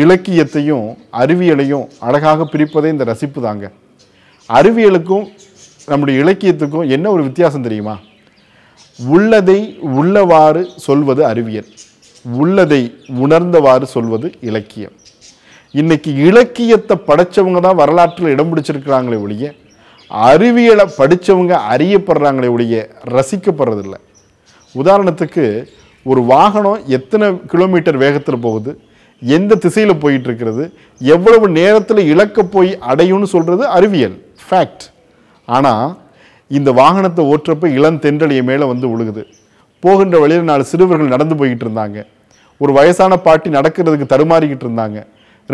இலக்கியத்தையும் அறிவியலையும் அழகாக பிரிப்பதே இந்த ரசிப்பு தாங்க அறிவியலுக்கும் நம்முடைய இலக்கியத்துக்கும் என்ன ஒரு வித்தியாசம் தெரியுமா உள்ளதை உள்ளவாறு சொல்வது அறிவியல் உள்ளதை உணர்ந்தவாறு சொல்வது இலக்கியம் இன்னைக்கு இலக்கியத்தை படித்தவங்க தான் வரலாற்றில் இடம் பிடிச்சிருக்கிறாங்களே ஒழிய அறிவியலை படித்தவங்க அறியப்படுறாங்களே ஒழிய ரசிக்கப்படுறதில்ல உதாரணத்துக்கு ஒரு வாகனம் எத்தனை கிலோமீட்டர் வேகத்தில் போகுது எந்த திசையில் போயிட்டு இருக்கிறது எவ்வளவு நேரத்தில் இழக்க போய் அடையும்னு சொல்கிறது அறிவியல் ஃபேக்ட் ஆனால் இந்த வாகனத்தை ஓட்டுறப்ப இளம் தென்றலிய மேலே வந்து விழுகுது போகின்ற வழியில் நாலு சிறுவர்கள் நடந்து போய்கிட்டு இருந்தாங்க ஒரு வயசான பாட்டி நடக்கிறதுக்கு தடுமாறிக்கிட்டு இருந்தாங்க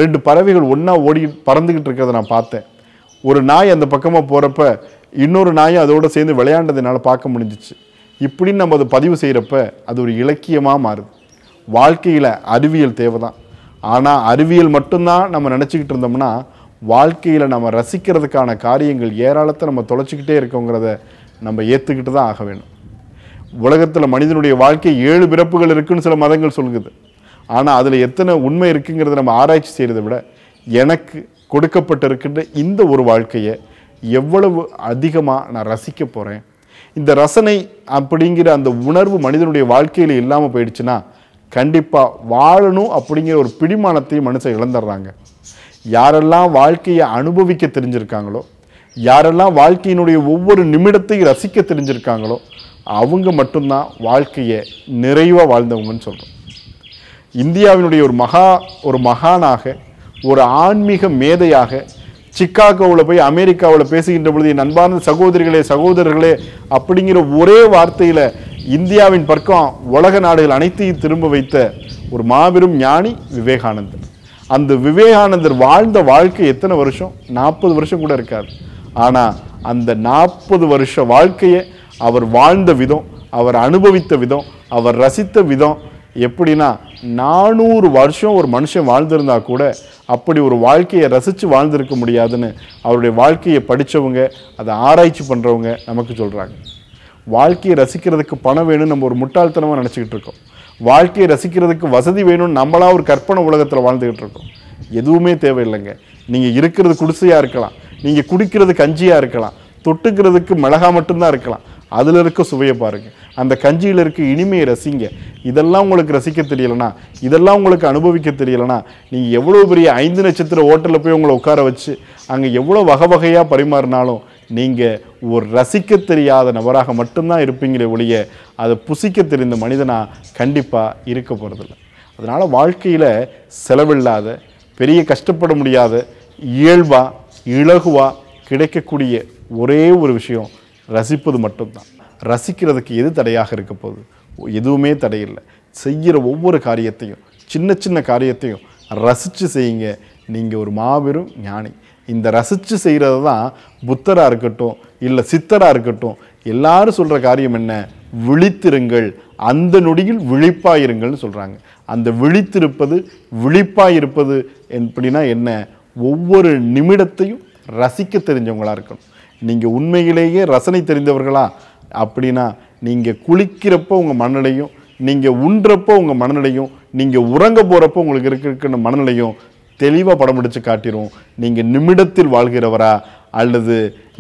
ரெண்டு பறவைகள் ஒன்றா ஓடி பறந்துக்கிட்டு இருக்கிறத நான் பார்த்தேன் ஒரு நாய் அந்த பக்கமாக போகிறப்ப இன்னொரு நாயும் அதோடு சேர்ந்து விளையாண்டதுனால பார்க்க முடிஞ்சிச்சு இப்படின்னு நம்ம அதை பதிவு செய்கிறப்ப அது ஒரு இலக்கியமாக மாறுது வாழ்க்கையில் அறிவியல் தேவை தான் ஆனால் அறிவியல் மட்டும்தான் நம்ம நினச்சிக்கிட்டு இருந்தோம்னா வாழ்க்கையில் நம்ம ரசிக்கிறதுக்கான காரியங்கள் ஏராளத்தை நம்ம தொலைச்சிக்கிட்டே இருக்கோங்கிறத நம்ம ஏற்றுக்கிட்டு தான் ஆக வேணும் உலகத்தில் மனிதனுடைய வாழ்க்கை ஏழு பிறப்புகள் இருக்குன்னு சில மதங்கள் சொல்லுது ஆனால் அதில் எத்தனை உண்மை இருக்குங்கிறத நம்ம ஆராய்ச்சி செய்கிறத விட எனக்கு கொடுக்கப்பட்டிருக்கின்ற இந்த ஒரு வாழ்க்கையை எவ்வளவு அதிகமாக நான் ரசிக்க போகிறேன் இந்த ரசனை அப்படிங்கிற அந்த உணர்வு மனிதனுடைய வாழ்க்கையில் இல்லாமல் போயிடுச்சுன்னா கண்டிப்பாக வாழணும் அப்படிங்கிற ஒரு பிடிமானத்தையும் மனுஷன் இழந்துடுறாங்க யாரெல்லாம் வாழ்க்கையை அனுபவிக்க தெரிஞ்சிருக்காங்களோ யாரெல்லாம் வாழ்க்கையினுடைய ஒவ்வொரு நிமிடத்தையும் ரசிக்க தெரிஞ்சிருக்காங்களோ அவங்க மட்டும்தான் வாழ்க்கையை நிறைவாக வாழ்ந்தவங்கன்னு சொல்கிறோம் இந்தியாவினுடைய ஒரு மகா ஒரு மகானாக ஒரு ஆன்மீக மேதையாக சிக்காகோவில் போய் அமெரிக்காவில் பேசுகின்ற பொழுது என் அன்பார்ந்த சகோதரிகளே சகோதரர்களே அப்படிங்கிற ஒரே வார்த்தையில் இந்தியாவின் பக்கம் உலக நாடுகள் அனைத்தையும் திரும்ப வைத்த ஒரு மாபெரும் ஞானி விவேகானந்தர் அந்த விவேகானந்தர் வாழ்ந்த வாழ்க்கை எத்தனை வருஷம் நாற்பது வருஷம் கூட இருக்காது ஆனால் அந்த நாற்பது வருஷ வாழ்க்கையை அவர் வாழ்ந்த விதம் அவர் அனுபவித்த விதம் அவர் ரசித்த விதம் எப்படின்னா நானூறு வருஷம் ஒரு மனுஷன் வாழ்ந்திருந்தா கூட அப்படி ஒரு வாழ்க்கையை ரசித்து வாழ்ந்திருக்க முடியாதுன்னு அவருடைய வாழ்க்கையை படித்தவங்க அதை ஆராய்ச்சி பண்ணுறவங்க நமக்கு சொல்கிறாங்க வாழ்க்கையை ரசிக்கிறதுக்கு பணம் வேணும்னு நம்ம ஒரு முட்டாள்தனமாக நினச்சிக்கிட்டு இருக்கோம் வாழ்க்கையை ரசிக்கிறதுக்கு வசதி வேணும்னு நம்மளாக ஒரு கற்பனை உலகத்தில் வாழ்ந்துக்கிட்டு இருக்கோம் எதுவுமே தேவையில்லைங்க நீங்கள் இருக்கிறது குடிசையாக இருக்கலாம் நீங்கள் குடிக்கிறது கஞ்சியாக இருக்கலாம் தொட்டுக்கிறதுக்கு மிளகா மட்டும்தான் இருக்கலாம் அதில் இருக்க சுவையை பாருங்கள் அந்த கஞ்சியில் இருக்க இனிமையை ரசிங்க இதெல்லாம் உங்களுக்கு ரசிக்க தெரியலனா இதெல்லாம் உங்களுக்கு அனுபவிக்க தெரியலனா நீங்கள் எவ்வளோ பெரிய ஐந்து நட்சத்திர ஹோட்டலில் போய் உங்களை உட்கார வச்சு அங்கே எவ்வளோ வகை வகையாக பரிமாறினாலும் நீங்கள் ஒரு ரசிக்க தெரியாத நபராக மட்டும்தான் இருப்பீங்களே ஒழிய அதை புசிக்க தெரிந்த மனிதனாக கண்டிப்பாக இருக்க இல்லை அதனால் வாழ்க்கையில் செலவில்லாத பெரிய கஷ்டப்பட முடியாத இயல்பாக இலகுவாக கிடைக்கக்கூடிய ஒரே ஒரு விஷயம் ரசிப்பது மட்டும்தான் ரசிக்கிறதுக்கு எது தடையாக இருக்க போகுது எதுவுமே தடையில்லை செய்கிற ஒவ்வொரு காரியத்தையும் சின்ன சின்ன காரியத்தையும் ரசித்து செய்யுங்க நீங்கள் ஒரு மாபெரும் ஞானி இந்த ரசித்து செய்கிறது தான் புத்தராக இருக்கட்டும் இல்லை சித்தராக இருக்கட்டும் எல்லாரும் சொல்கிற காரியம் என்ன விழித்திருங்கள் அந்த நொடியில் விழிப்பாயிருங்கள்னு சொல்கிறாங்க அந்த விழித்திருப்பது விழிப்பாயிருப்பது எப்படின்னா என்ன ஒவ்வொரு நிமிடத்தையும் ரசிக்க தெரிஞ்சவங்களாக இருக்கணும் நீங்கள் உண்மையிலேயே ரசனை தெரிந்தவர்களா அப்படின்னா நீங்கள் குளிக்கிறப்போ உங்கள் மனநிலையும் நீங்கள் உண்றப்போ உங்கள் மனநிலையும் நீங்கள் உறங்க போகிறப்போ உங்களுக்கு இருக்கின்ற மனநிலையும் தெளிவாக படம் பிடிச்சு காட்டிடும் நீங்கள் நிமிடத்தில் வாழ்கிறவரா அல்லது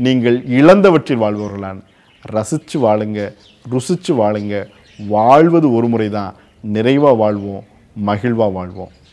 நீங்கள் இழந்தவற்றில் வாழ்பவர்களான் ரசித்து வாழுங்க ருசித்து வாழுங்க வாழ்வது ஒரு முறை தான் நிறைவாக வாழ்வோம் மகிழ்வாக வாழ்வோம்